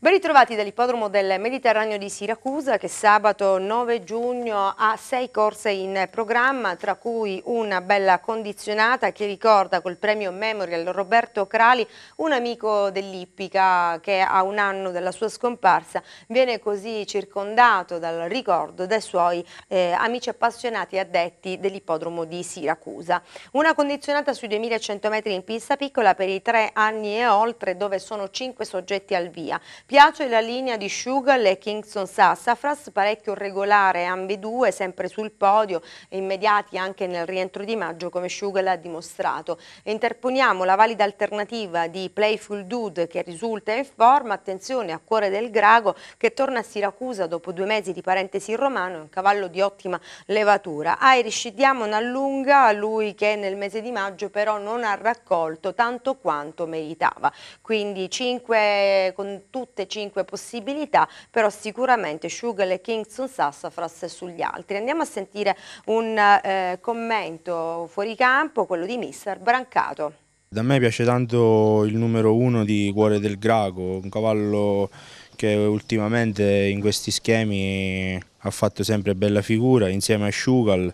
Ben ritrovati dall'ippodromo del Mediterraneo di Siracusa che sabato 9 giugno ha sei corse in programma tra cui una bella condizionata che ricorda col premio Memorial Roberto Crali un amico dell'Ippica che a un anno dalla sua scomparsa viene così circondato dal ricordo dai suoi eh, amici appassionati e addetti dell'ippodromo di Siracusa. Una condizionata sui 2100 metri in pista piccola per i tre anni e oltre dove sono cinque soggetti al via Piace la linea di Sugar e Kingston Sassafras, parecchio regolare ambedue, sempre sul podio, immediati anche nel rientro di maggio come Sugar ha dimostrato. Interponiamo la valida alternativa di Playful Dude che risulta in forma, attenzione a Cuore del Grago che torna a Siracusa dopo due mesi di parentesi romano, un cavallo di ottima levatura. Irish Diamond allunga, lui che nel mese di maggio però non ha raccolto tanto quanto meritava. Quindi 5 con tutte queste cinque possibilità, però sicuramente Sugar e Kingston Sassa frasse sugli altri. Andiamo a sentire un eh, commento fuori campo, quello di mister Brancato. Da me piace tanto il numero uno di Cuore del Graco, un cavallo che ultimamente in questi schemi ha fatto sempre bella figura insieme a Schugal,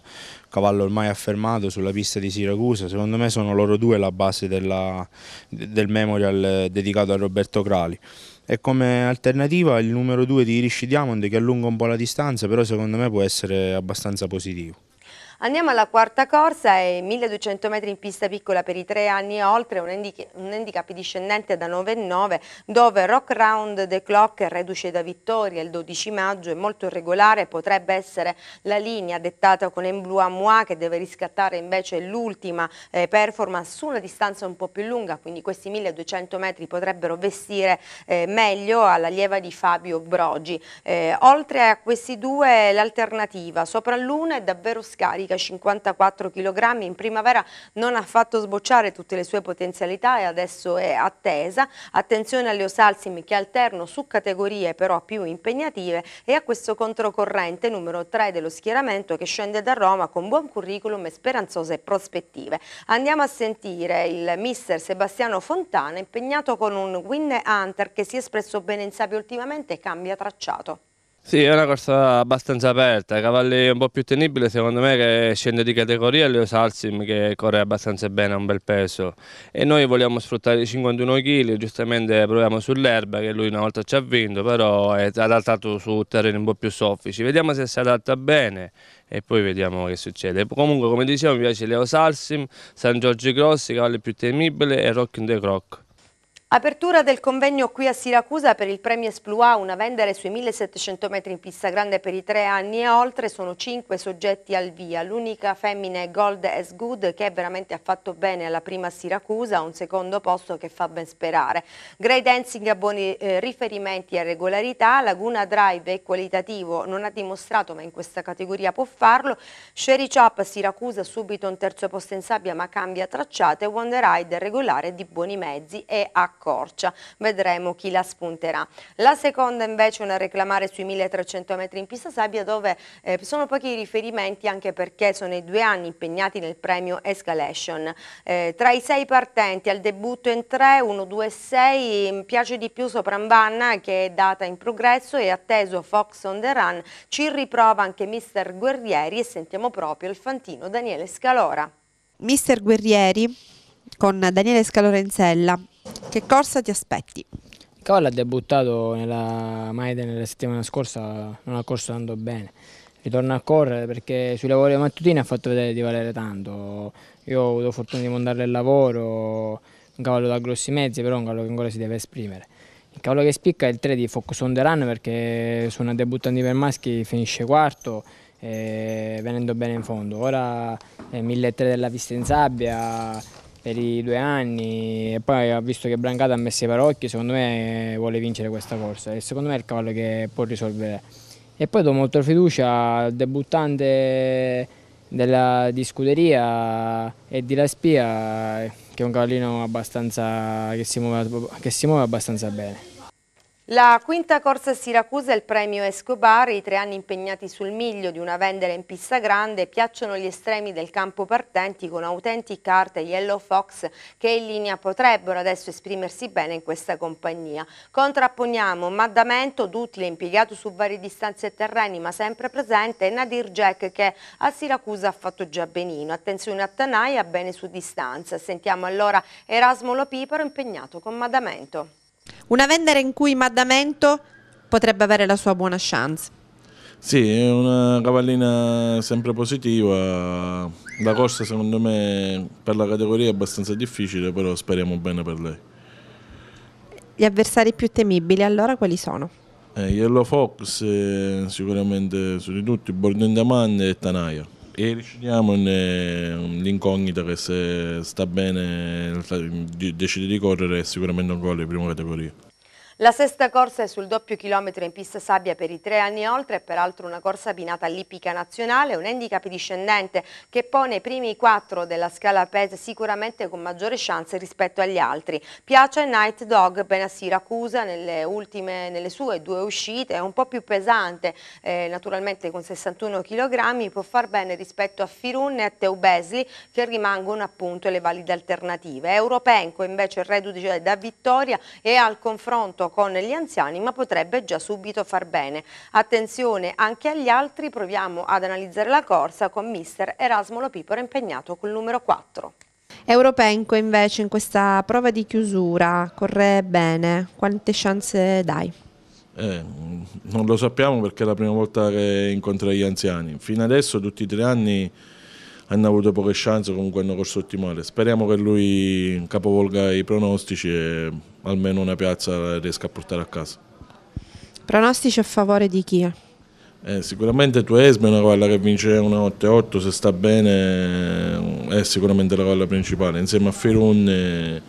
cavallo ormai affermato sulla pista di Siracusa. Secondo me sono loro due la base della, del memorial dedicato a Roberto Crali e come alternativa il numero 2 di Irish Diamond che allunga un po' la distanza però secondo me può essere abbastanza positivo. Andiamo alla quarta corsa, è 1200 metri in pista piccola per i tre anni e oltre, un, un handicap discendente da 9,9 dove Rock Round the Clock, reduce da vittoria il 12 maggio, è molto irregolare, potrebbe essere la linea dettata con Emblua Moi che deve riscattare invece l'ultima eh, performance su una distanza un po' più lunga, quindi questi 1200 metri potrebbero vestire eh, meglio alla lieva di Fabio Brogi. Eh, oltre a questi due l'alternativa sopra l'una è davvero scarica 54 kg, in primavera non ha fatto sbocciare tutte le sue potenzialità e adesso è attesa. Attenzione alle osalsim che alterno su categorie però più impegnative e a questo controcorrente numero 3 dello schieramento che scende da Roma con buon curriculum e speranzose prospettive. Andiamo a sentire il mister Sebastiano Fontana impegnato con un Winne Hunter che si è espresso bene in sabbia ultimamente e cambia tracciato. Sì, è una corsa abbastanza aperta, cavalli un po' più tenibili secondo me che scende di categoria Leo Salsim che corre abbastanza bene, ha un bel peso e noi vogliamo sfruttare i 51 kg, giustamente proviamo sull'erba che lui una volta ci ha vinto però è adattato su terreni un po' più soffici, vediamo se si adatta bene e poi vediamo che succede. Comunque come dicevo mi piace Leo Salsim, San Giorgio Grossi, cavalli più temibili e Rock in the Croc. Apertura del convegno qui a Siracusa per il premio Esplua, una vendere sui 1700 metri in pista grande per i tre anni e oltre, sono cinque soggetti al via. L'unica femmina è Gold as Good che veramente ha fatto bene alla prima Siracusa, un secondo posto che fa ben sperare. Grey Dancing ha buoni eh, riferimenti e regolarità, Laguna Drive è qualitativo, non ha dimostrato ma in questa categoria può farlo. Sherry Chop Siracusa subito un terzo posto in sabbia ma cambia tracciate, Wonder Ride regolare di buoni mezzi e acqua accorcia. Vedremo chi la spunterà. La seconda invece è una reclamare sui 1300 metri in pista sabbia dove eh, sono pochi i riferimenti anche perché sono i due anni impegnati nel premio Escalation. Eh, tra i sei partenti al debutto in 3, 1, 2, 6 piace di più Soprambanna che è data in progresso e atteso Fox on the Run. Ci riprova anche Mister Guerrieri e sentiamo proprio il fantino Daniele Scalora. Mister Guerrieri con Daniele Scalorenzella. Che corsa ti aspetti? Il cavallo ha debuttato nella Maiden nella settimana scorsa, non ha corso tanto bene. Ritorna a correre perché sui lavori mattutini ha fatto vedere di valere tanto. Io ho avuto fortuna di mandarle il lavoro, un cavallo da grossi mezzi, però un cavallo che ancora si deve esprimere. Il cavallo che spicca è il 3 di Focus on the Run perché su una debuttante per maschi finisce quarto e eh, venendo bene in fondo. Ora è 1.3 della pista in sabbia, per i due anni e poi ha visto che Brancato ha messo i parocchi, secondo me eh, vuole vincere questa corsa e secondo me è il cavallo che può risolvere. E poi do molta fiducia al debuttante della, di Scuderia e di La Spia, che è un cavallino che si muove, che si muove abbastanza bene. La quinta corsa a Siracusa è il premio Escobar, i tre anni impegnati sul miglio di una vendere in pista grande piacciono gli estremi del campo partenti con Authentic carte e Yellow Fox che in linea potrebbero adesso esprimersi bene in questa compagnia. Contrapponiamo Maddamento, Dutile impiegato su varie distanze e terreni ma sempre presente e Nadir Jack che a Siracusa ha fatto già benino. Attenzione a Tanaia, bene su distanza. Sentiamo allora Erasmo Lopipero impegnato con Maddamento. Una vendere in cui Maddamento potrebbe avere la sua buona chance. Sì, è una cavallina sempre positiva. La corsa secondo me per la categoria è abbastanza difficile, però speriamo bene per lei. Gli avversari più temibili allora quali sono? Eh, Yellow Fox eh, sicuramente su di tutti, Bordendaman e Tanaya e riusciamo eh, l'incognita che se sta bene eh, decide di correre è sicuramente un gol di prima categoria. La sesta corsa è sul doppio chilometro in pista sabbia per i tre anni e oltre, è peraltro una corsa abbinata all'ippica nazionale, un handicap discendente che pone i primi quattro della scala PES sicuramente con maggiore chance rispetto agli altri. Piace Night Dog, ben a Siracusa, nelle, ultime, nelle sue due uscite, è un po' più pesante, eh, naturalmente con 61 kg, può far bene rispetto a Firun e a Teubesli che rimangono appunto le valide alternative. Europenco invece il reduce da vittoria e al confronto rapporto con gli anziani, ma potrebbe già subito far bene. Attenzione anche agli altri, proviamo ad analizzare la corsa con mister Erasmo Lopipora impegnato col numero 4. Europenco invece in questa prova di chiusura corre bene, quante chance dai? Eh, non lo sappiamo perché è la prima volta che incontro gli anziani. Fino adesso tutti i tre anni hanno avuto poche chance, comunque hanno corso ottimale. Speriamo che lui capovolga i pronostici e almeno una piazza riesca a portare a casa. Pronostici a favore di chi? Eh, sicuramente Tuesme è una colla che vince una 8-8, se sta bene è sicuramente la colla principale, insieme a Firun, eh,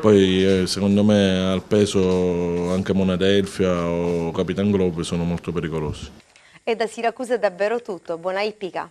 poi eh, secondo me al peso anche Monadelfia o Capitan Globe sono molto pericolosi. E da Siracusa è davvero tutto, buona ippica!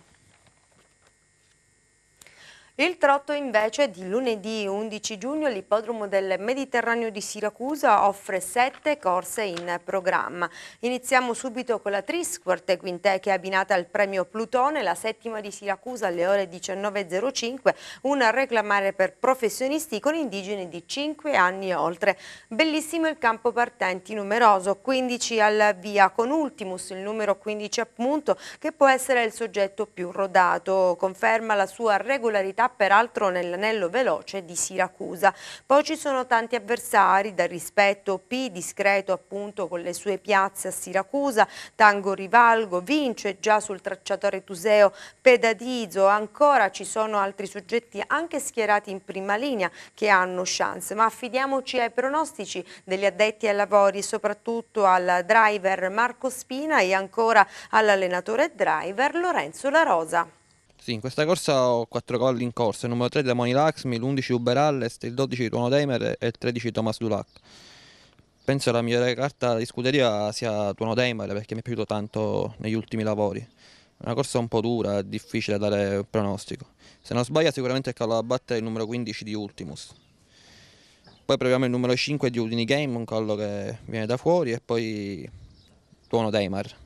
Il trotto invece di lunedì 11 giugno all'ippodromo del Mediterraneo di Siracusa offre sette corse in programma. Iniziamo subito con la Trisquart Quintè che è abbinata al premio Plutone, la settima di Siracusa alle ore 19.05, una reclamare per professionisti con indigeni di 5 anni e oltre. Bellissimo il campo partenti numeroso, 15 al via con Ultimus, il numero 15 appunto che può essere il soggetto più rodato, conferma la sua regolarità velocità, peraltro nell'anello veloce di Siracusa. Poi ci sono tanti avversari, dal rispetto P, discreto appunto con le sue piazze a Siracusa, Tango Rivalgo, vince già sul tracciato Tuseo, Pedadizo, ancora ci sono altri soggetti anche schierati in prima linea che hanno chance, ma affidiamoci ai pronostici degli addetti ai lavori soprattutto al driver Marco Spina e ancora all'allenatore driver Lorenzo La Rosa. Sì, in questa corsa ho 4 cavalli in corsa, il numero 3 Damoni Laxmi, l'11 Uber Allest, il 12 Tuono Daimer e il 13 Thomas Dulac. Penso la migliore carta di scuderia sia Tuono Daimer perché mi è piaciuto tanto negli ultimi lavori. Una corsa un po' dura, è difficile dare un pronostico. Se non sbaglia sicuramente è cavallo da battere il numero 15 di Ultimus. Poi proviamo il numero 5 di Udini Game, un collo che viene da fuori e poi Tuono Daimar.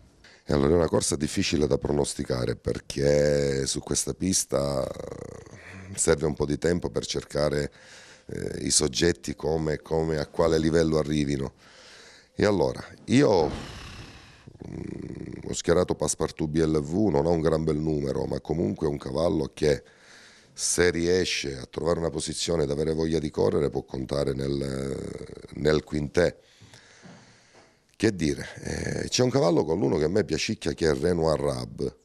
E allora è una corsa difficile da pronosticare perché su questa pista eh, serve un po' di tempo per cercare eh, i soggetti come, come, a quale livello arrivino. E allora, io mh, mm, ho schierato Passepartout BLV, non ha un gran bel numero, ma comunque è un cavallo che se riesce a trovare una posizione ed avere voglia di correre può contare nel, nel quintè che dire, eh, c'è un cavallo con l'uno che a me piacicchia che è Renoir Rab,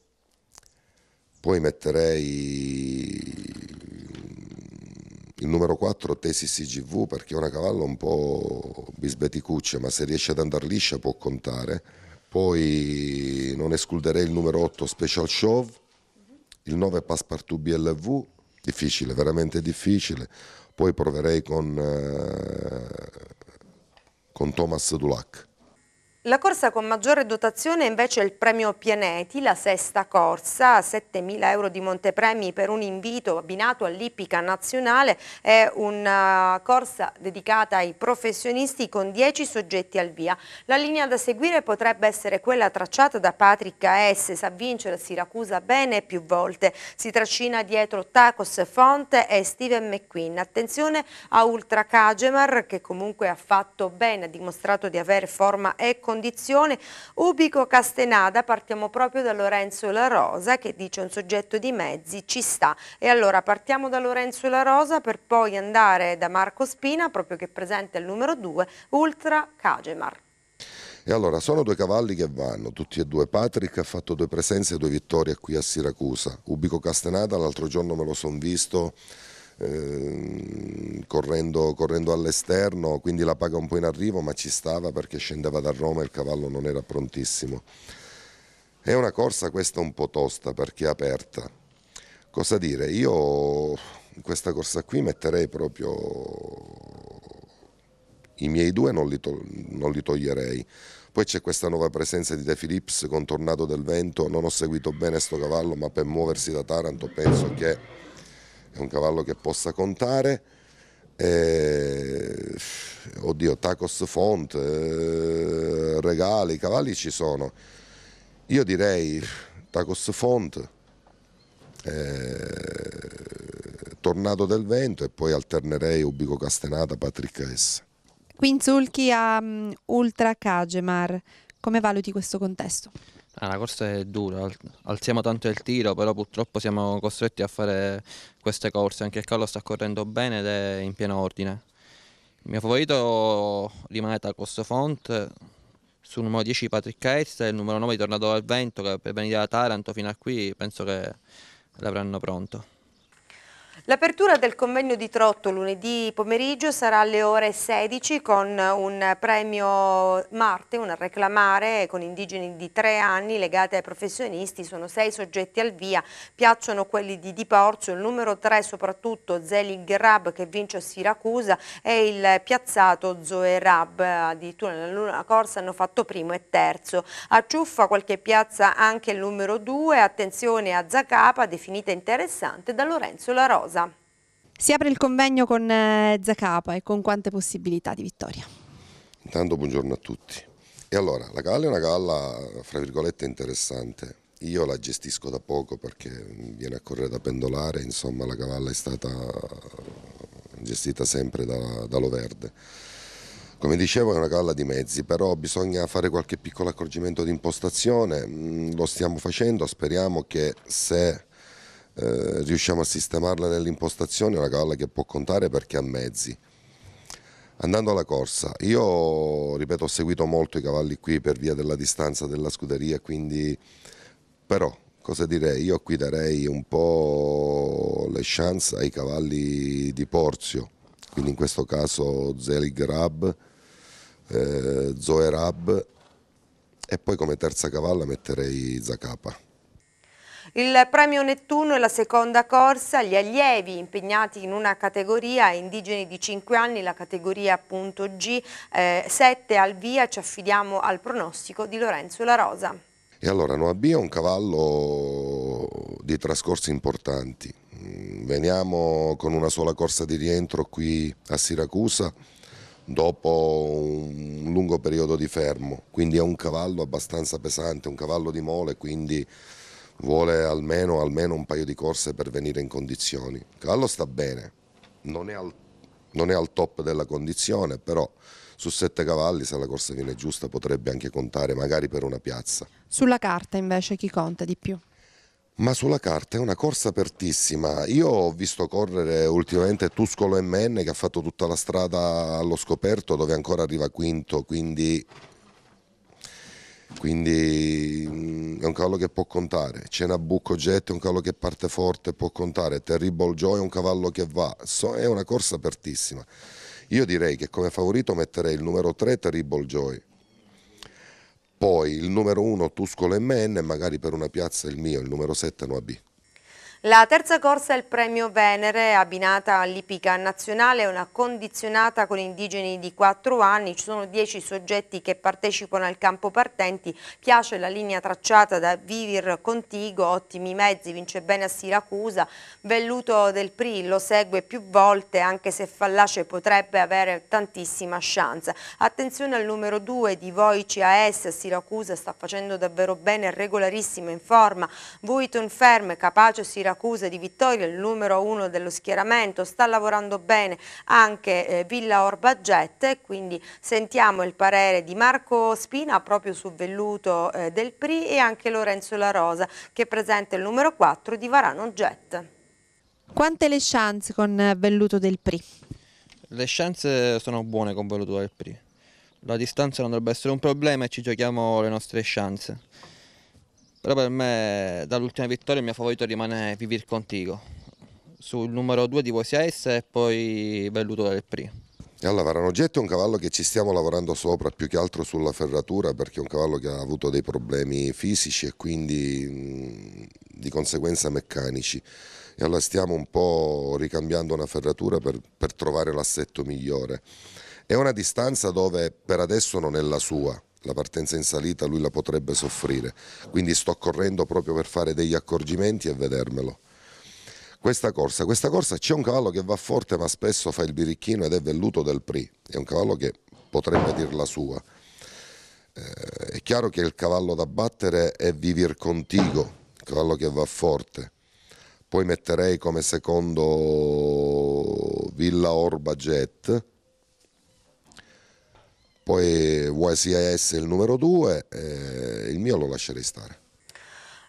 poi metterei il numero 4 Tesis CGV perché è una cavallo un po' bisbeticuccia ma se riesce ad andare liscia può contare poi non escluderei il numero 8 Special Show il 9 Passepartout BLV difficile, veramente difficile poi proverei con, eh, con Thomas Dulac la corsa con maggiore dotazione è invece il premio Pianeti, la sesta corsa, 7.000 euro di montepremi per un invito abbinato all'ippica nazionale, è una corsa dedicata ai professionisti con 10 soggetti al via. La linea da seguire potrebbe essere quella tracciata da Patrick S. sa vincere Siracusa bene più volte, si trascina dietro Tacos Fonte e Steven McQueen. Attenzione a Ultra Cagemar che comunque ha fatto bene, ha dimostrato di avere forma e condizione condizione. Ubico Castenada, partiamo proprio da Lorenzo La Rosa che dice un soggetto di mezzi ci sta. E allora partiamo da Lorenzo La Rosa per poi andare da Marco Spina, proprio che presenta il numero 2, Ultra Cagemar. E allora, sono due cavalli che vanno, tutti e due. Patrick ha fatto due presenze e due vittorie qui a Siracusa. Ubico Castenada, l'altro giorno me lo son visto Ehm, correndo, correndo, all'esterno, quindi la paga un po' in arrivo, ma ci stava perché scendeva da Roma e il cavallo non era prontissimo. È una corsa questa un po' tosta perché è aperta. Cosa dire? Io in questa corsa qui metterei proprio i miei due non li, to- non li, toglierei. Poi c'è questa nuova presenza di De Philips con Tornado del Vento, non ho seguito bene sto cavallo, ma per muoversi da Taranto penso che è un cavallo che possa contare. Eh, oddio, Tacos Font, eh, Regali, i cavalli ci sono. Io direi Tacos Font, eh, Tornado del Vento e poi alternerei Ubico Castenata, Patrick S. Quinzulchi a um, Ultra Cagemar, come valuti questo contesto? Ah, la corsa è dura, alziamo tanto il tiro, però purtroppo siamo costretti a fare queste corse, anche il Carlo sta correndo bene ed è in pieno ordine. Il mio favorito rimane Tacosto Font, sul numero 10 Patrick Hayes e il numero 9 Tornado al Vento, che per venire da Taranto fino a qui penso che l'avranno pronto. L'apertura del convegno di Trotto lunedì pomeriggio sarà alle ore 16 con un premio Marte, un reclamare con indigeni di tre anni legati ai professionisti, sono sei soggetti al via, piacciono quelli di Di Porzio, il numero 3 soprattutto Zelig Rab che vince a Siracusa e il piazzato Zoe Rab, addirittura nella corsa hanno fatto primo e terzo. A Ciuffa qualche piazza anche il numero 2, attenzione a Zacapa definita interessante da Lorenzo La Rosa cosa. Si apre il convegno con eh, Zacapa e con quante possibilità di vittoria? Intanto buongiorno a tutti. E allora, la galla è una galla, fra virgolette, interessante. Io la gestisco da poco perché viene a correre da pendolare, insomma la cavalla è stata gestita sempre da, da Loverde. Come dicevo è una galla di mezzi, però bisogna fare qualche piccolo accorgimento di impostazione, mm, lo stiamo facendo, speriamo che se eh, riusciamo a sistemarla nell'impostazione, è una cavalla che può contare perché ha mezzi. Andando alla corsa, io ripeto ho seguito molto i cavalli qui per via della distanza della scuderia, quindi però cosa direi? Io qui darei un po' le chance ai cavalli di Porzio, quindi in questo caso Zelig Rab, eh, Zoe Rab e poi come terza cavalla metterei Zacapa. Il premio Nettuno è la seconda corsa agli allievi impegnati in una categoria, indigeni di 5 anni, la categoria appunto G, eh, 7 al via, ci affidiamo al pronostico di Lorenzo La Rosa. E allora Noabia è un cavallo di trascorsi importanti, mm, veniamo con una sola corsa di rientro qui a Siracusa dopo un lungo periodo di fermo, quindi è un cavallo abbastanza pesante, un cavallo di mole, quindi vuole almeno, almeno, un paio di corse per venire in condizioni. Gallo sta bene, non è, al, non è al, top della condizione, però su sette cavalli, se la corsa viene giusta, potrebbe anche contare magari per una piazza. Sulla carta invece chi conta di più? Ma sulla carta è una corsa apertissima. Io ho visto correre ultimamente Tuscolo MN che ha fatto tutta la strada allo scoperto dove ancora arriva quinto, quindi quindi mm, è un cavallo che può contare. c'è Cenabucco Jet è un cavallo che parte forte, può contare. Terrible Joy è un cavallo che va, è una corsa apertissima. Io direi che come favorito metterei il numero 3 Terrible Joy, poi il numero 1 Tuscolo MN, magari per una piazza il mio, il numero 7 Noabi. La terza corsa è il premio Venere, abbinata all'Ipica nazionale, è una condizionata con indigeni di 4 anni, ci sono 10 soggetti che partecipano al campo partenti, piace la linea tracciata da Vivir Contigo, ottimi mezzi, vince bene a Siracusa, Velluto del PRI lo segue più volte anche se fallace potrebbe avere tantissima chance. Attenzione al numero 2 di Voici AS, Siracusa sta facendo davvero bene, regolarissimo, in forma, Vuiton Ferme, capace Siracusa, Siracusa di Vittoria, il numero uno dello schieramento, sta lavorando bene anche eh, Villa Orbagette, quindi sentiamo il parere di Marco Spina proprio su Velluto eh, del PRI e anche Lorenzo La Rosa che presenta il numero 4 di Varano Jet. Quante le chance con eh, Velluto del PRI? Le chance sono buone con Velluto del PRI. La distanza non dovrebbe essere un problema e ci giochiamo le nostre chance però per me dall'ultima vittoria il mio favorito rimane Vivir Contigo, sul numero 2 di Vosiais e poi Velluto del Primo. Allora, Varanoggetto è un cavallo che ci stiamo lavorando sopra, più che altro sulla ferratura, perché è un cavallo che ha avuto dei problemi fisici e quindi di conseguenza meccanici. E allora stiamo un po' ricambiando una ferratura per, per trovare l'assetto migliore. È una distanza dove per adesso non è la sua, la partenza in salita lui la potrebbe soffrire, quindi sto correndo proprio per fare degli accorgimenti e vedermelo. Questa corsa, questa corsa c'è un cavallo che va forte ma spesso fa il birichino ed è velluto del PRI, è un cavallo che potrebbe dir la sua. Eh, è chiaro che il cavallo da battere è Vivir Contigo, il cavallo che va forte. Poi metterei come secondo Villa Orba Jet, poi YCIS è il numero 2, eh, il mio lo lascerei stare.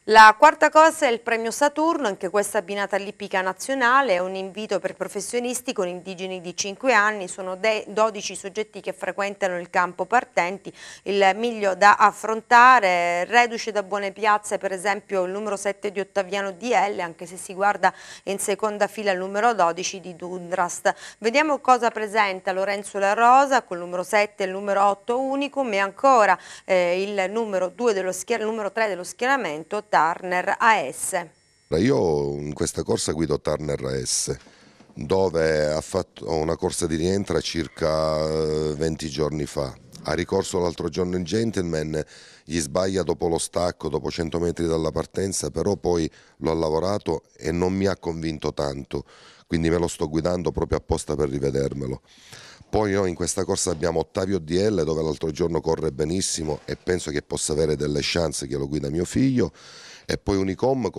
La quarta cosa è il premio Saturno, anche questa abbinata all'ippica nazionale, è un invito per professionisti con indigeni di 5 anni, sono 12 soggetti che frequentano il campo partenti, il miglio da affrontare, reduce da buone piazze per esempio il numero 7 di Ottaviano DL, anche se si guarda in seconda fila il numero 12 di Dundrast. Vediamo cosa presenta Lorenzo La Rosa con il numero 7 e il numero 8 Unicum e ancora eh, il numero, dello il numero 3 dello schieramento Turner AS. Io in questa corsa guido Turner AS dove ha fatto una corsa di rientra circa 20 eh, giorni fa. Ha ricorso l'altro giorno in gentleman, gli sbaglia dopo lo stacco, dopo 100 metri dalla partenza, però poi l'ho lavorato e non mi ha convinto tanto, quindi me lo sto guidando proprio apposta per rivedermelo. Poi noi in questa corsa abbiamo Ottavio DL dove l'altro giorno corre benissimo e penso che possa avere delle chance che lo guida mio figlio e poi Unicom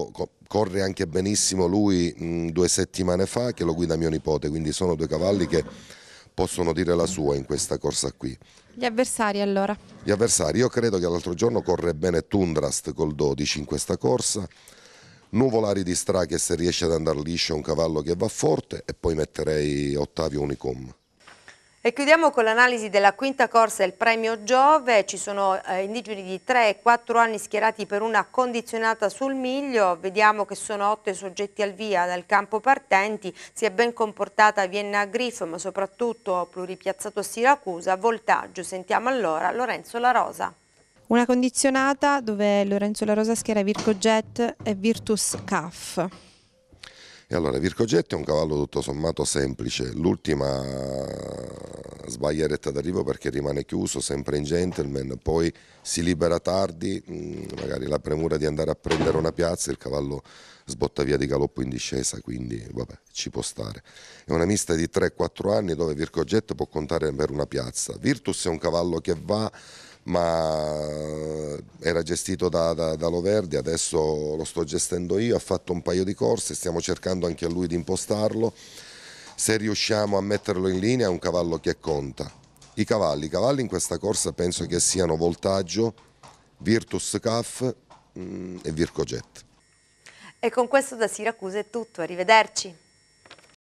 corre anche benissimo lui mh, due settimane fa che lo guida mio nipote, quindi sono due cavalli che possono dire la sua in questa corsa qui. Gli avversari allora? Gli avversari, io credo che l'altro giorno corre bene Tundrast col 12 in questa corsa, Nuvolari di Stra che se riesce ad andare liscio è un cavallo che va forte e poi metterei Ottavio Unicom. E chiudiamo con l'analisi della quinta corsa del premio Giove, ci sono eh, indigeni di 3 e 4 anni schierati per una condizionata sul miglio, vediamo che sono 8 i soggetti al via dal campo partenti, si è ben comportata Vienna Griff ma soprattutto pluripiazzato Siracusa, voltaggio, sentiamo allora Lorenzo La Rosa. Una condizionata dove Lorenzo La Rosa schiera Virgo Jet e Virtus Caff. E allora Vircogetti è un cavallo tutto sommato semplice, l'ultima sbaglieretta d'arrivo perché rimane chiuso, sempre in gentleman, poi si libera tardi, mm, magari la premura di andare a prendere una piazza, il cavallo sbotta via di galoppo in discesa, quindi vabbè, ci può stare. È una mista di 3-4 anni dove Vircogetti può contare per una piazza. Virtus è un cavallo che va ma eh, era gestito da, da, da, Loverdi, adesso lo sto gestendo io, ha fatto un paio di corse, stiamo cercando anche a lui di impostarlo, se riusciamo a metterlo in linea è un cavallo che conta. I cavalli, i cavalli in questa corsa penso che siano Voltaggio, Virtus Caf mm, e Virco Jet. E con questo da Siracusa è tutto, arrivederci.